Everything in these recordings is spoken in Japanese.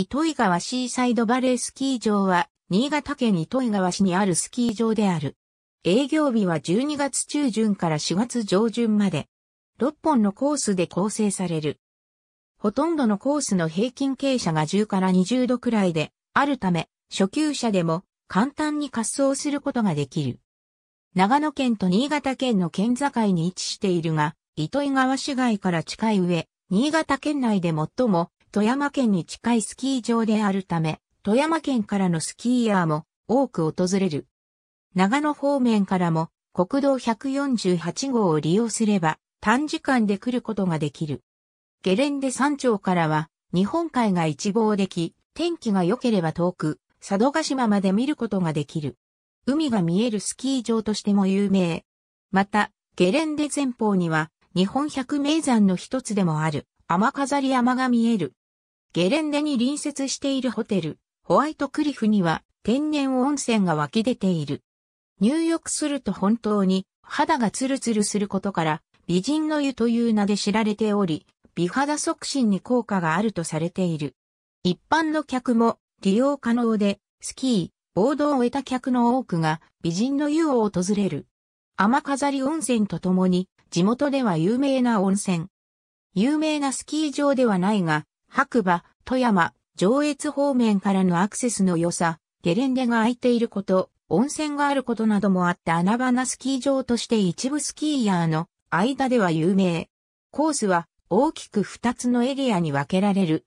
糸魚川シーサイドバレースキー場は、新潟県糸魚川市にあるスキー場である。営業日は12月中旬から4月上旬まで。6本のコースで構成される。ほとんどのコースの平均傾斜が10から20度くらいで、あるため、初級者でも簡単に滑走することができる。長野県と新潟県の県境に位置しているが、糸魚川市街から近い上、新潟県内で最も富山県に近いスキー場であるため、富山県からのスキーヤーも多く訪れる。長野方面からも国道148号を利用すれば短時間で来ることができる。ゲレンデ山頂からは日本海が一望でき、天気が良ければ遠く、佐渡島まで見ることができる。海が見えるスキー場としても有名。また、ゲレンデ前方には日本百名山の一つでもある雨飾り山が見える。ゲレンデに隣接しているホテル、ホワイトクリフには天然温泉が湧き出ている。入浴すると本当に肌がツルツルすることから美人の湯という名で知られており、美肌促進に効果があるとされている。一般の客も利用可能で、スキー、ボードを終えた客の多くが美人の湯を訪れる。雨飾り温泉とともに、地元では有名な温泉。有名なスキー場ではないが、白馬、富山、上越方面からのアクセスの良さ、ゲレンデが空いていること、温泉があることなどもあって穴場なスキー場として一部スキーヤーの間では有名。コースは大きく2つのエリアに分けられる。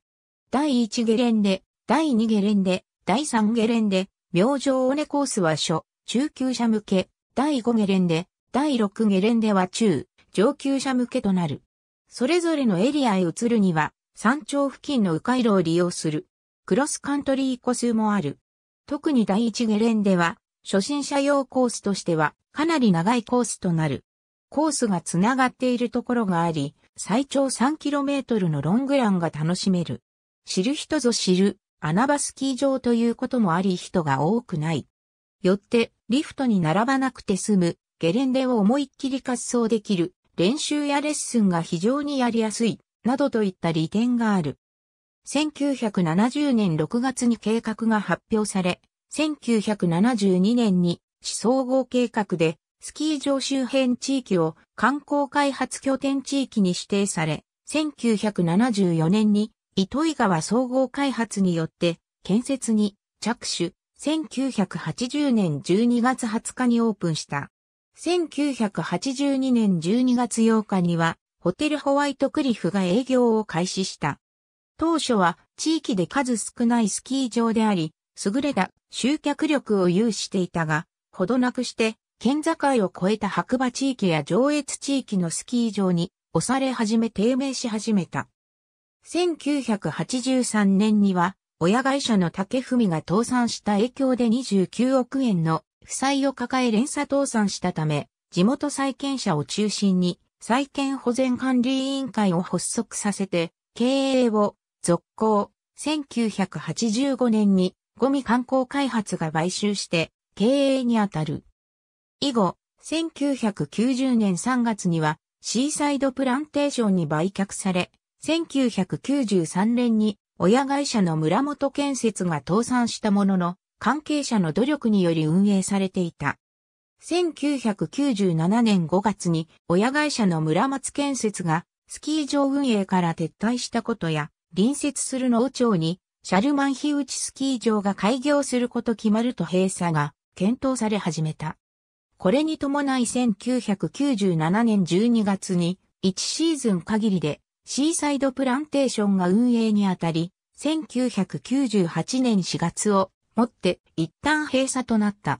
第1ゲレンデ、第2ゲレンデ、第3ゲレンデ、明星尾根コースは初、中級者向け、第5ゲレンデ、第6ゲレンデは中、上級者向けとなる。それぞれのエリアへ移るには、山頂付近の迂回路を利用する、クロスカントリーコスもある。特に第一ゲレンデは、初心者用コースとしては、かなり長いコースとなる。コースがつながっているところがあり、最長 3km のロングランが楽しめる。知る人ぞ知る穴場スキー場ということもあり人が多くない。よって、リフトに並ばなくて済む、ゲレンデを思いっきり滑走できる、練習やレッスンが非常にやりやすい。などといった利点がある。1970年6月に計画が発表され、1972年に市総合計画でスキー場周辺地域を観光開発拠点地域に指定され、1974年に糸井川総合開発によって建設に着手、1980年12月20日にオープンした。1982年12月8日にはホテルホワイトクリフが営業を開始した。当初は地域で数少ないスキー場であり、優れた集客力を有していたが、ほどなくして県境を越えた白馬地域や上越地域のスキー場に押され始め低迷し始めた。1983年には、親会社の竹文が倒産した影響で29億円の負債を抱え連鎖倒産したため、地元債権者を中心に再建保全管理委員会を発足させて、経営を続行。1985年にゴミ観光開発が買収して経営にあたる。以後、1990年3月にはシーサイドプランテーションに売却され、1993年に親会社の村本建設が倒産したものの、関係者の努力により運営されていた。1997年5月に親会社の村松建設がスキー場運営から撤退したことや、隣接する農町にシャルマンヒウチスキー場が開業すること決まると閉鎖が検討され始めた。これに伴い1997年12月に1シーズン限りでシーサイドプランテーションが運営にあたり、1998年4月をもって一旦閉鎖となった。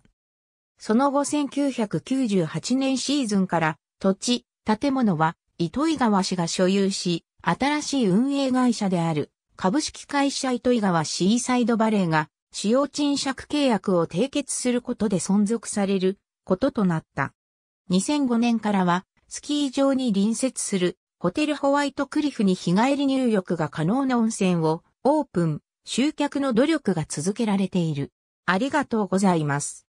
その後1998年シーズンから土地、建物は糸井川氏が所有し、新しい運営会社である株式会社糸井川シーサイドバレーが使用賃借契約を締結することで存続されることとなった。2005年からはスキー場に隣接するホテルホワイトクリフに日帰り入浴が可能な温泉をオープン、集客の努力が続けられている。ありがとうございます。